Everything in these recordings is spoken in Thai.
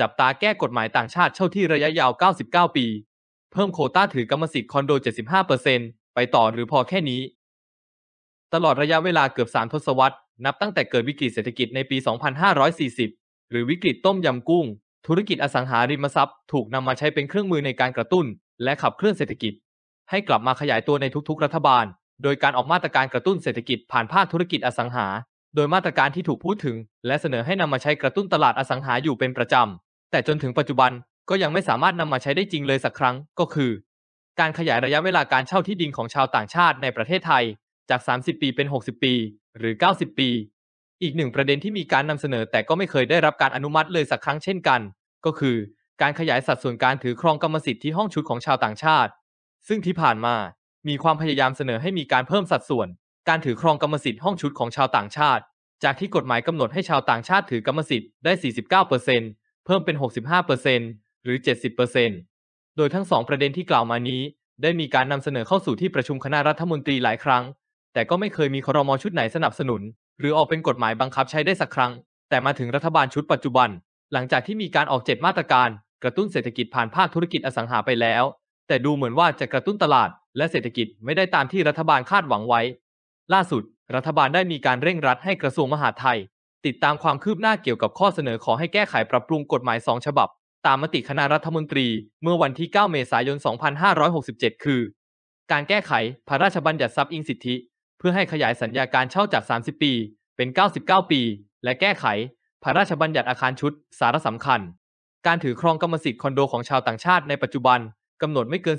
จับตาแก้กฎหมายต่างชาติเช่าที่ระยะยาว 99 ปี เพิ่มโคต้าถือกรรมสิทธิ์คอนโด 75%ไปต่อหรือพอแค่นี้ ตลอดระยะเวลาเกือบสามทศวรรษ นับตั้งแต่เกิดวิกฤตเศรษฐกิจในปี 2540 หรือวิกฤตต้มยำกุ้ง ธุรกิจอสังหาริมทรัพย์ ถูกนำมาใช้เป็นเครื่องมือในการกระตุ้นและขับเคลื่อนเศรษฐกิจ ให้กลับมาขยายตัวในทุกๆรัฐบาล โดยการออกมาตรการกระตุ้นเศรษฐกิจผ่านภาคธุรกิจอสังหา โดยมาตรการที่ถูกพูดถึง และเสนอให้นำมาใช้กระตุ้นตลาดอสังหาอยู่เป็นประจำแต่จนถึงปัจจุบันก็ยังไม่สามารถนำมาใช้ได้จริงเลยสักครั้งก็คือ การขยายระยะเวลาการเช่าที่ดินของชาวต่างชาติในประเทศไทยจาก 30 ปีเป็น 60 ปีหรือ 90 ปี อีกหนึ่งประเด็นที่มีการนำเสนอแต่ก็ไม่เคยได้รับการอนุมัติเลยสักครั้งเช่นกัน ก็คือการขยายสัดส่วนการถือครองกรรมสิทธิ์ที่ห้องชุดของชาวต่างชาติ ซึ่งที่ผ่านมามีความพยายามเสนอให้มีการเพิ่มสัดส่วน การถือครองกรรมสิทธิ์ห้องชุดของชาวต่างชาติ จากที่กฎหมายกำหนดให้ชาวต่างชาติถือกรรมสิทธิ์ได้ 49%เเพิ่มเป็น 65%หรือ 70%โดยทั้งสองประเด็นที่กล่าวมานี้ ได้มีการนำเสนอเข้าสู่ที่ประชุมคณะรัฐมนตรีหลายครั้ง แต่ก็ไม่เคยมีครมชุดไหนสนับสนุน หรือออกเป็นกฎหมายบังคับใช้ได้สักครั้ง แต่มาถึงรัฐบาลชุดปัจจุบัน หลังจากที่มีการออกเจ็ดมาตรการกระตุ้นเศรษฐกิจผ่านภาคธุรกิจอสังหาไปแล้วแต่ดูเหมือนว่าจะกระตุ้นตลาด และเศรษฐกิจไม่ได้ตามที่รัฐบาลคาดหวังไว้ ล่าสุด รัฐบาลได้มีการเร่งรัดให้กระทรวงมหาดไทยติดตามความคืบหน้าเกี่ยวกับข้อเสนอขอให้แก้ไขปรับปรุงกฎหมาย2ฉบับ ตามมติคณะรัฐมนตรีเมื่อวันที่ 9 เมษายน 2567 คือ การแก้ไขพระราชบัญญัติทรัพย์อิงสิทธิ เพื่อให้ขยายสัญญาการเช่าจาก 30 ปีเป็น 99 ปี และแก้ไข พระราชบัญญัติอาคารชุดสาระสำคัญ การถือครองกรรมสิทธิ์คอนโดของชาวต่างชาติในปัจจุบันกำหนดไม่เกิน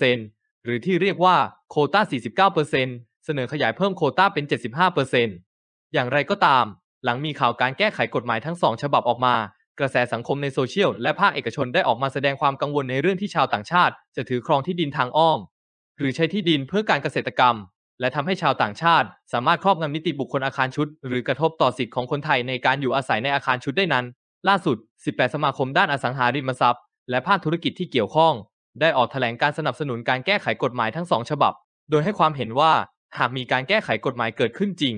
49%หรือที่เรียกว่าโคต้า49%เสนอขยายเพิ่มโคต้าเป็น 75%อย่างไรก็ตามหลังมีข่าวการแก้ไขกฎหมายทั้งสองฉบับออกมา กระแสสังคมในโซเชียลและภาคเอกชนได้ออกมาแสดงความกังวลในเรื่องที่ชาวต่างชาติ จะถือครองที่ดินทางอ้อมหรือใช้ที่ดินเพื่อการเกษตรกรรม และทำให้ชาวต่างชาติ สามารถครอบงำนิติบุคคลอาคารชุด หรือกระทบต่อสิทธิของคนไทยในการอยู่อาศัยในอาคารชุดได้นั้น ล่าสุด 18 สมาคมด้านอสังหาริมทรัพย์และภาคธุรกิจที่เกี่ยวข้อง ได้ออกแถลงการสนับสนุนการแก้ไขกฎหมายทั้งสองฉบับ โดยให้ความเห็นว่าหากมีการแก้ไขกฎหมายเกิดขึ้นจริง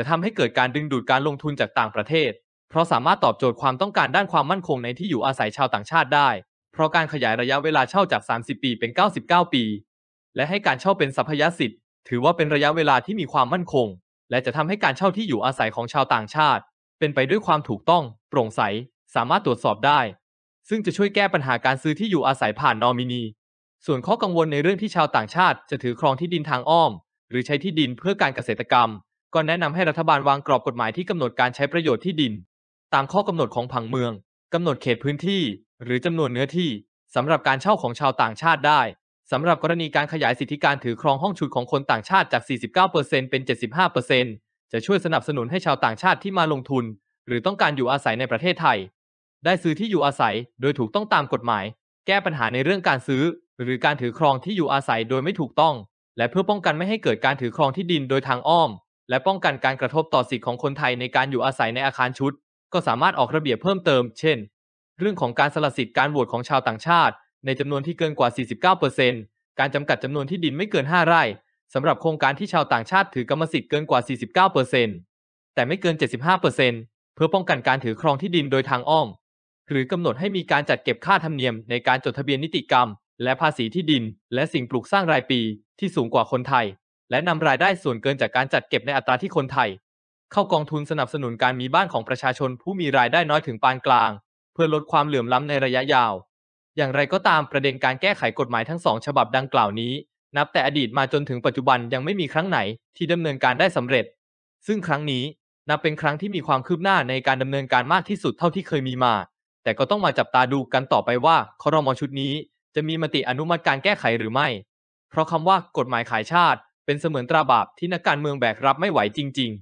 จะทำให้เกิดการดึงดูดการลงทุนจากต่างประเทศ เพราะสามารถตอบโจทย์ความต้องการด้านความมั่นคงในที่อยู่อาศัยชาวต่างชาติได้ เพราะการขยายระยะเวลาเช่าจาก 30 ปีเป็น 99 ปี และให้การเช่าเป็นสัพยสิทธิ์ ถือว่าเป็นระยะเวลาที่มีความมั่นคง และจะทำให้การเช่าที่อยู่อาศัยของชาวต่างชาติ เป็นไปด้วยความถูกต้อง โปร่งใส สามารถตรวจสอบได้ ซึ่งจะช่วยแก้ปัญหาการซื้อที่อยู่อาศัยผ่านนอมินี ส่วนข้อกังวลในเรื่องที่ชาวต่างชาติ จะถือครองที่ดินทางอ้อม หรือใช้ที่ดินเพื่อการเกษตรกรรมก็แนะนำให้รัฐบาลวางกรอบกฎหมายที่กำหนดการใช้ประโยชน์ที่ดิน ตามข้อกำหนดของผังเมือง กำหนดเขตพื้นที่ หรือจำนวนเนื้อที่ สำหรับการเช่าของชาวต่างชาติได้ สำหรับกรณีการขยายสิทธิการถือครองห้องชุดของคนต่างชาติจาก 49%เป็น 75%จะช่วยสนับสนุนให้ชาวต่างชาติที่มาลงทุน หรือต้องการอยู่อาศัยในประเทศไทย ได้ซื้อที่อยู่อาศัยโดยถูกต้องตามกฎหมาย แก้ปัญหาในเรื่องการซื้อ หรือการถือครองที่อยู่อาศัยโดยไม่ถูกต้อง และเพื่อป้องกันไม่ให้เกิดการถือครองที่ดินโดยทางอ้อมและป้องกันการกระทบต่อสิทธิของคนไทยในการอยู่อาศัยในอาคารชุด ก็สามารถออกระเบียบเพิ่มเติม เช่น เรื่องของการสละสิทธิ์การโหวตของชาวต่างชาติ ในจำนวนที่เกินกว่า 49%การจำกัดจำนวนที่ดินไม่เกิน 5 ไร่สำหรับโครงการที่ชาวต่างชาติถือกรรมสิทธิ์เกินกว่า 49%แต่ไม่เกิน75%เพื่อป้องกันการถือครองที่ดินโดยทางอ้อม หรือกำหนดให้มีการจัดเก็บค่าธรรมเนียมในการจดทะเบียนนิติกรรม และภาษีที่ดิน และสิ่งปลูกสร้างรายปี ที่สูงกว่าคนไทยและนำรายได้ส่วนเกินจากการจัดเก็บในอัตราที่คนไทย เข้ากองทุนสนับสนุนการมีบ้านของประชาชนผู้มีรายได้น้อยถึงปานกลาง เพื่อลดความเหลื่อมล้ำในระยะยาว อย่างไรก็ตามประเด็นการแก้ไขกฎหมายทั้งสองฉบับดังกล่าวนี้ นับแต่อดีตมาจนถึงปัจจุบันยังไม่มีครั้งไหนที่ดำเนินการได้สำเร็จ ซึ่งครั้งนี้นับเป็นครั้งที่มีความคืบหน้าในการดำเนินการมากที่สุดเท่าที่เคยมีมา แต่ก็ต้องมาจับตาดูกันต่อไปว่าคอรมอชุดนี้ จะมีมติอนุมัติการแก้ไขหรือไม่ เพราะคำว่ากฎหมายขายชาติเป็นเสมือนตราบาปที่นักการเมืองแบกรับไม่ไหวจริง ๆ